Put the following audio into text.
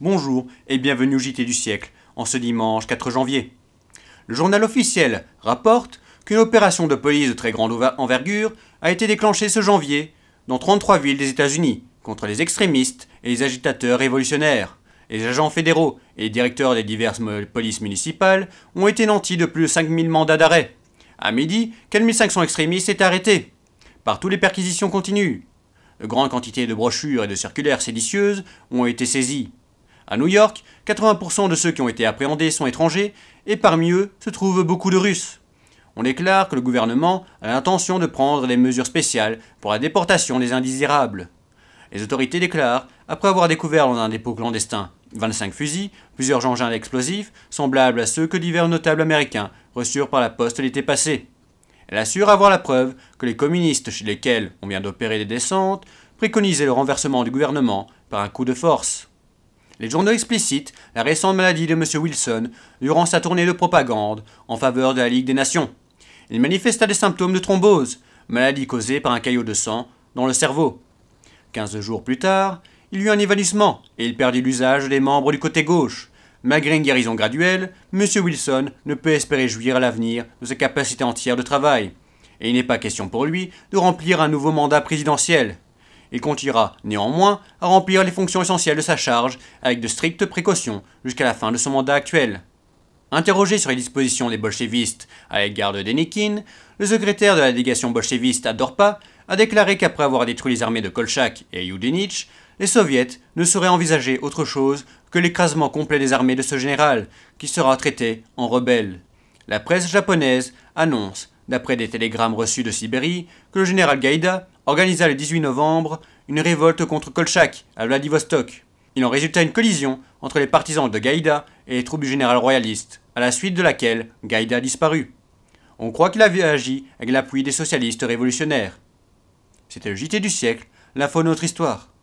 Bonjour et bienvenue au JT du siècle, en ce dimanche 4 janvier. Le journal officiel rapporte qu'une opération de police de très grande envergure a été déclenchée ce janvier dans 33 villes des États-Unis contre les extrémistes et les agitateurs révolutionnaires. Les agents fédéraux et les directeurs des diverses polices municipales ont été nantis de plus de 5000 mandats d'arrêt. À midi, 4500 extrémistes étaient arrêtés. par toutes les perquisitions continues. De grandes quantités de brochures et de circulaires séditieuses ont été saisies. À New York, 80% de ceux qui ont été appréhendés sont étrangers, et parmi eux se trouvent beaucoup de Russes on déclare que le gouvernement a l'intention de prendre des mesures spéciales pour la déportation des indésirables. Les autorités déclarent, après avoir découvert dans un dépôt clandestin 25 fusils, plusieurs engins d'explosifs, semblables à ceux que divers notables américains reçurent par la poste l'été passé. Elle assure avoir la preuve que les communistes chez lesquels on vient d'opérer des descentes préconisaient le renversement du gouvernement par un coup de force. Les journaux explicitent la récente maladie de M. Wilson durant sa tournée de propagande en faveur de la Ligue des Nations. Il manifesta des symptômes de thrombose, maladie causée par un caillot de sang dans le cerveau. Quinze jours plus tard, il eut un évanouissement et il perdit l'usage des membres du côté gauche. Malgré une guérison graduelle, M. Wilson ne peut espérer jouir à l'avenir de sa capacité entière de travail. Et il n'est pas question pour lui de remplir un nouveau mandat présidentiel. Il continuera néanmoins à remplir les fonctions essentielles de sa charge avec de strictes précautions jusqu'à la fin de son mandat actuel. Interrogé sur les dispositions des bolchevistes à l'égard de Denikin, le secrétaire de la délégation bolcheviste à Dorpa a déclaré qu'après avoir détruit les armées de Kolchak et Yudenich, les soviets ne sauraient envisager autre chose que l'écrasement complet des armées de ce général, qui sera traité en rebelle. La presse japonaise annonce, d'après des télégrammes reçus de Sibérie, que le général Gaïda organisa le 18 novembre une révolte contre Kolchak à Vladivostok. Il en résulta une collision entre les partisans de Gaïda et les troupes du général royaliste, à la suite de laquelle Gaïda disparut. On croit qu'il avait agi avec l'appui des socialistes révolutionnaires. C'était le JT du siècle, la de notre histoire.